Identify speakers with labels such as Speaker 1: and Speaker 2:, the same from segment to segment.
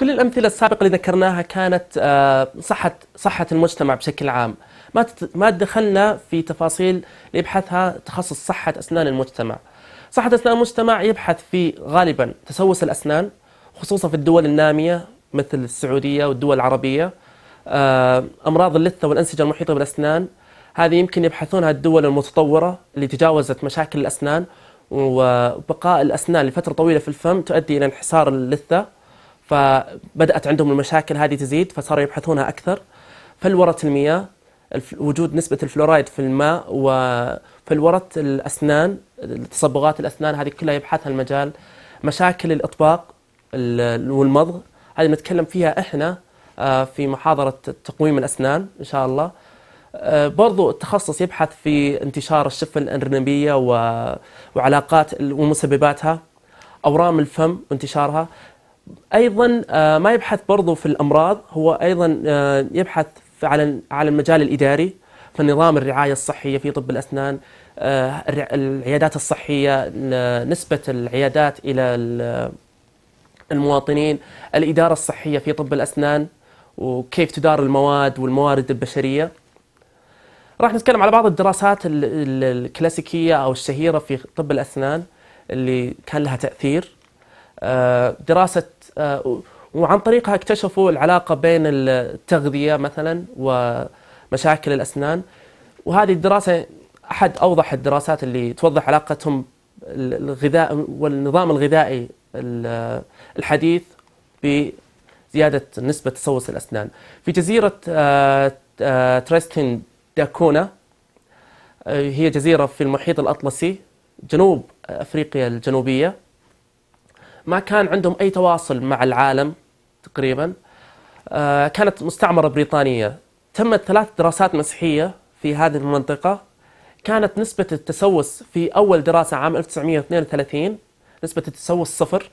Speaker 1: كل الأمثلة السابقة اللي ذكرناها كانت آه، صحة صحة المجتمع بشكل عام ما ما دخلنا في تفاصيل يبحثها تخصص صحة أسنان المجتمع صحة أسنان المجتمع يبحث في غالبا تسوس الأسنان خصوصا في الدول النامية مثل السعودية والدول العربية آه، أمراض اللثة والأنسجة المحيطة بالأسنان هذه يمكن يبحثونها الدول المتطورة اللي تجاوزت مشاكل الأسنان وبقاء الأسنان لفترة طويلة في الفم تؤدي إلى انحسار اللثة فبدأت عندهم المشاكل هذه تزيد فصاروا يبحثونها أكثر فلورة المياه وجود نسبة الفلورايد في الماء وفلورة الأسنان تصبغات الأسنان هذه كلها يبحثها المجال مشاكل الإطباق والمضغ هذه نتكلم فيها إحنا آه، في محاضرة تقويم الأسنان إن شاء الله آه، برضو التخصص يبحث في انتشار الشفة الأرنبية وعلاقات ومسبباتها أورام الفم وانتشارها ايضا آه، ما يبحث برضو في الامراض هو ايضا آه، يبحث على على المجال الاداري في نظام الرعايه الصحيه في طب الاسنان آه، العيادات الصحيه نسبه العيادات الى المواطنين الاداره الصحيه في طب الاسنان وكيف تدار المواد والموارد البشريه راح نتكلم على بعض الدراسات الكلاسيكيه او الشهيره في طب الاسنان اللي كان لها تاثير آه، دراسه آه، وعن طريقها اكتشفوا العلاقه بين التغذيه مثلا ومشاكل الاسنان وهذه الدراسه احد اوضح الدراسات اللي توضح علاقتهم الغذاء والنظام الغذائي الحديث بزياده نسبه تسوس الاسنان. في جزيره آه، تريستين داكونا هي جزيره في المحيط الاطلسي جنوب افريقيا الجنوبيه ما كان عندهم أي تواصل مع العالم تقريبا آه، كانت مستعمرة بريطانية تمت ثلاث دراسات مسيحية في هذه المنطقة كانت نسبة التسوس في أول دراسة عام 1932 نسبة التسوس صفر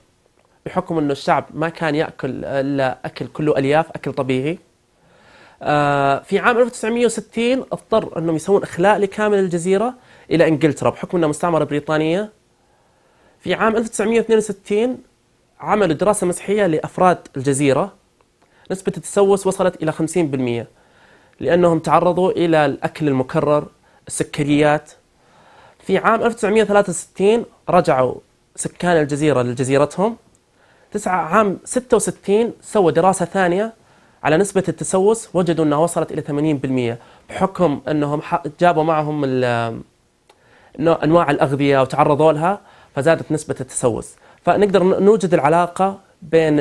Speaker 1: بحكم أنه الشعب ما كان يأكل إلا أكل كله ألياف أكل طبيعي آه، في عام 1960 اضطر أنهم يسوون إخلاء لكامل الجزيرة إلى إنجلترا بحكم أنها مستعمرة بريطانية في عام 1962 عملوا دراسة مسحية لأفراد الجزيرة نسبة التسوس وصلت إلى 50% لأنهم تعرضوا إلى الأكل المكرر السكريات في عام 1963 رجعوا سكان الجزيرة لجزيرتهم تسعة عام 66 سووا دراسة ثانية على نسبة التسوس وجدوا أنها وصلت إلى 80% بحكم أنهم جابوا معهم أنواع الأغذية وتعرضوا لها فزادت نسبة التسوس فنقدر نوجد العلاقة بين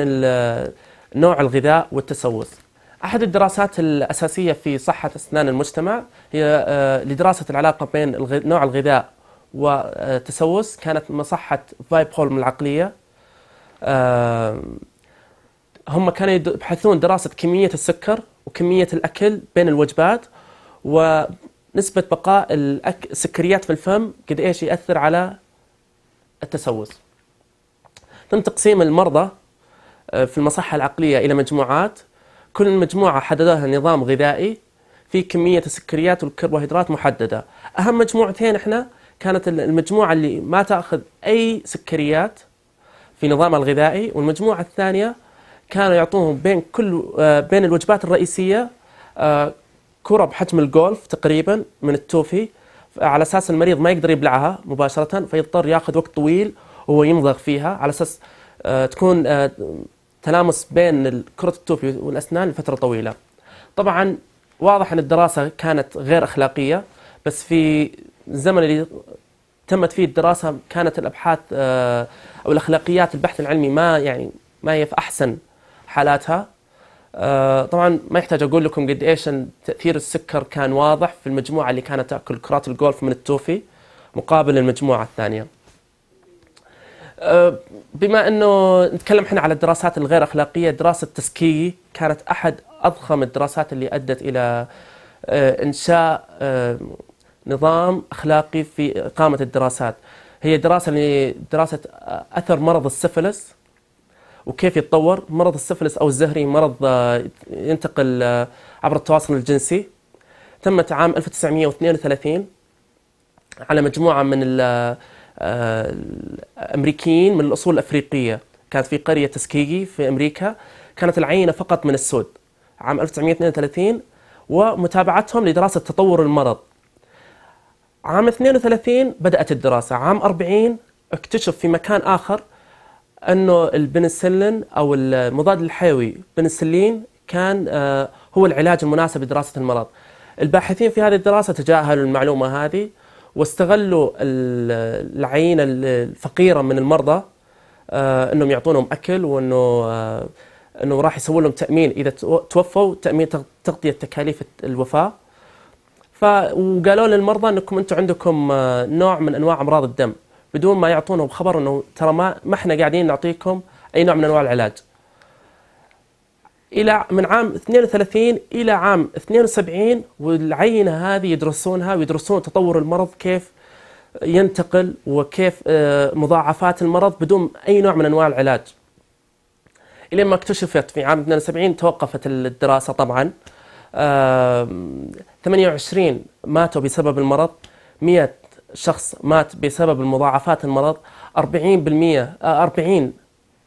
Speaker 1: نوع الغذاء والتسوس أحد الدراسات الأساسية في صحة أسنان المجتمع هي آه، لدراسة العلاقة بين نوع الغذاء والتسوس كانت مصحة هولم العقلية هم كانوا يبحثون دراسة كمية السكر وكمية الأكل بين الوجبات ونسبة بقاء السكريات في الفم قد إيش يأثر على التسوس تم تقسيم المرضى آه، في المصحة العقلية إلى مجموعات كل مجموعة حددها نظام غذائي في كمية السكريات والكربوهيدرات محددة أهم مجموعتين إحنا كانت المجموعة اللي ما تأخذ أي سكريات في نظامها الغذائي والمجموعة الثانية كانوا يعطوهم بين كل آه، بين الوجبات الرئيسية آه، كرة بحجم الجولف تقريبا من التوفي على اساس المريض ما يقدر يبلعها مباشره فيضطر ياخذ وقت طويل وهو يمضغ فيها على اساس آه، تكون آه، تلامس بين كرة التوفي والأسنان لفترة طويلة طبعا واضح أن الدراسة كانت غير أخلاقية بس في الزمن اللي تمت فيه الدراسة كانت الأبحاث آه، أو الأخلاقيات البحث العلمي ما يعني ما هي في أحسن حالاتها طبعا ما يحتاج أقول لكم قد إيش تأثير السكر كان واضح في المجموعة اللي كانت تأكل كرات الجولف من التوفي مقابل المجموعة الثانية أه، بما انه نتكلم احنا على الدراسات الغير اخلاقيه دراسه تسكي كانت احد اضخم الدراسات اللي ادت الى أه، انشاء أه، نظام اخلاقي في اقامه الدراسات هي دراسه لدراسه اثر مرض السفلس وكيف يتطور مرض السفلس او الزهري مرض ينتقل عبر التواصل الجنسي تمت عام 1932 على مجموعه من آه، امريكيين من الاصول الافريقيه كانت في قريه تسكيغي في امريكا كانت العينه فقط من السود عام 1932 ومتابعتهم لدراسه تطور المرض عام 32 بدات الدراسه عام 40 اكتشف في مكان اخر انه البنسلين او المضاد الحيوي بنسلين كان آه، هو العلاج المناسب لدراسه المرض الباحثين في هذه الدراسه تجاهلوا المعلومه هذه واستغلوا العينة الفقيرة من المرضى آه، انهم يعطونهم اكل وانه آه، انه راح يسووا لهم تامين اذا توفوا تامين تغطيه تكاليف الوفاه ف وقالوا للمرضى انكم انتم عندكم آه، نوع من انواع امراض الدم بدون ما يعطونهم خبر انه ترى ما ما احنا قاعدين نعطيكم اي نوع من انواع العلاج الى من عام 32 الى عام 72 والعينه هذه يدرسونها ويدرسون تطور المرض كيف ينتقل وكيف آه، مضاعفات المرض بدون اي نوع من انواع العلاج. الين ما اكتشفت في عام 72 توقفت الدراسه طبعا. 28 ماتوا بسبب المرض، 100 شخص مات بسبب المضاعفات المرض، 40% 40 آه،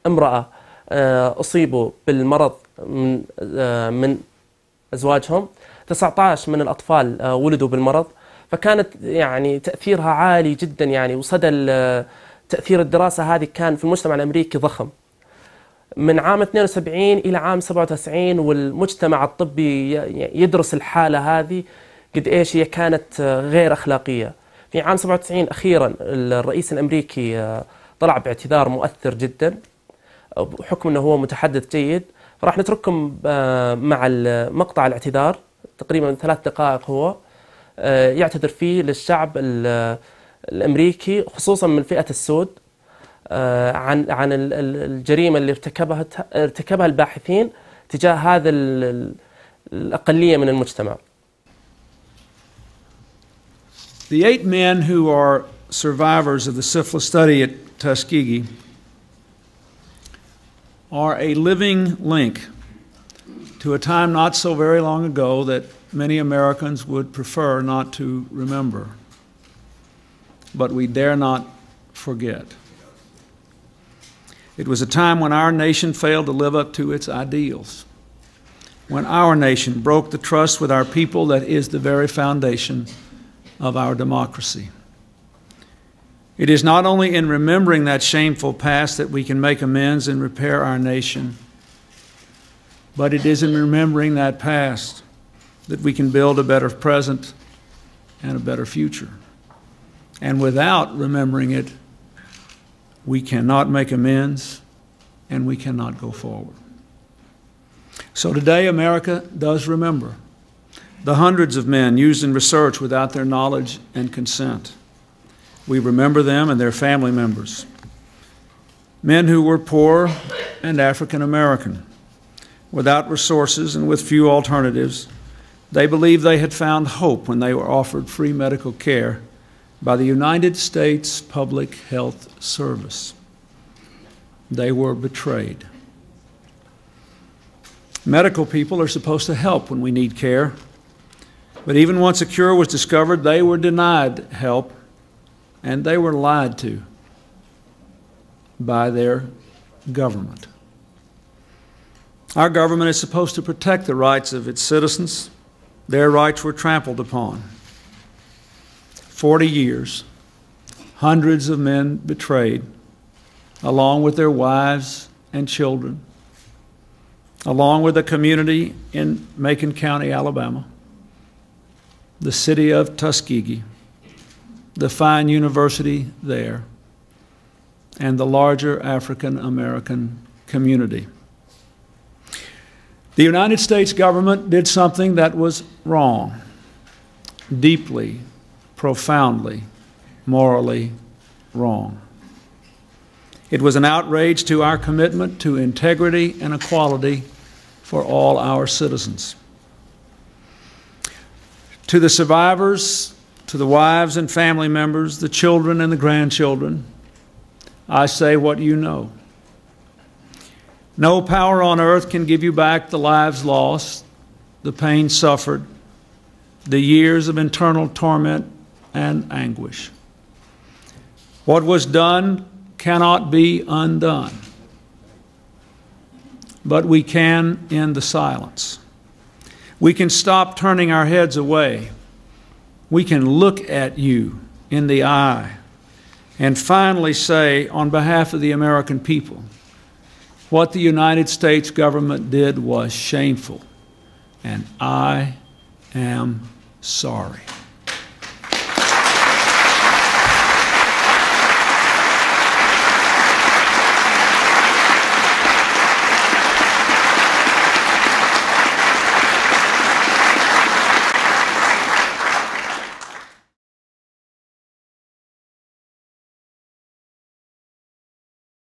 Speaker 1: امراه آه، أصيبوا بالمرض من آه، من أزواجهم 19 من الأطفال آه، ولدوا بالمرض فكانت يعني تأثيرها عالي جدا يعني وصدى تأثير الدراسة هذه كان في المجتمع الأمريكي ضخم من عام 72 إلى عام 97 والمجتمع الطبي يدرس الحالة هذه قد إيش هي كانت غير أخلاقية في عام 97 أخيرا الرئيس الأمريكي طلع باعتذار مؤثر جدا بحكم انه هو متحدث جيد راح نترككم آه، مع مقطع الاعتذار تقريبا ثلاث دقائق هو آه، يعتذر فيه للشعب الامريكي خصوصا من فئه السود آه، عن عن الجريمه اللي ارتكبها ارتكبها الباحثين
Speaker 2: تجاه هذا الاقليه من المجتمع. The eight men who are survivors of the syphilis study at Tuskegee are a living link to a time not so very long ago that many Americans would prefer not to remember. But we dare not forget. It was a time when our nation failed to live up to its ideals, when our nation broke the trust with our people that is the very foundation of our democracy. It is not only in remembering that shameful past that we can make amends and repair our nation, but it is in remembering that past that we can build a better present and a better future. And without remembering it, we cannot make amends and we cannot go forward. So today, America does remember the hundreds of men used in research without their knowledge and consent we remember them and their family members. Men who were poor and African American, without resources and with few alternatives, they believed they had found hope when they were offered free medical care by the United States Public Health Service. They were betrayed. Medical people are supposed to help when we need care, but even once a cure was discovered, they were denied help and they were lied to by their government. Our government is supposed to protect the rights of its citizens. Their rights were trampled upon. Forty years, hundreds of men betrayed, along with their wives and children, along with a community in Macon County, Alabama, the city of Tuskegee the fine university there, and the larger African American community. The United States government did something that was wrong, deeply, profoundly, morally wrong. It was an outrage to our commitment to integrity and equality for all our citizens. To the survivors to the wives and family members, the children and the grandchildren, I say what you know. No power on earth can give you back the lives lost, the pain suffered, the years of internal torment and anguish. What was done cannot be undone, but we can end the silence. We can stop turning our heads away we can look at you in the eye and finally say, on behalf of the American people, what the United States government did was shameful, and I am sorry.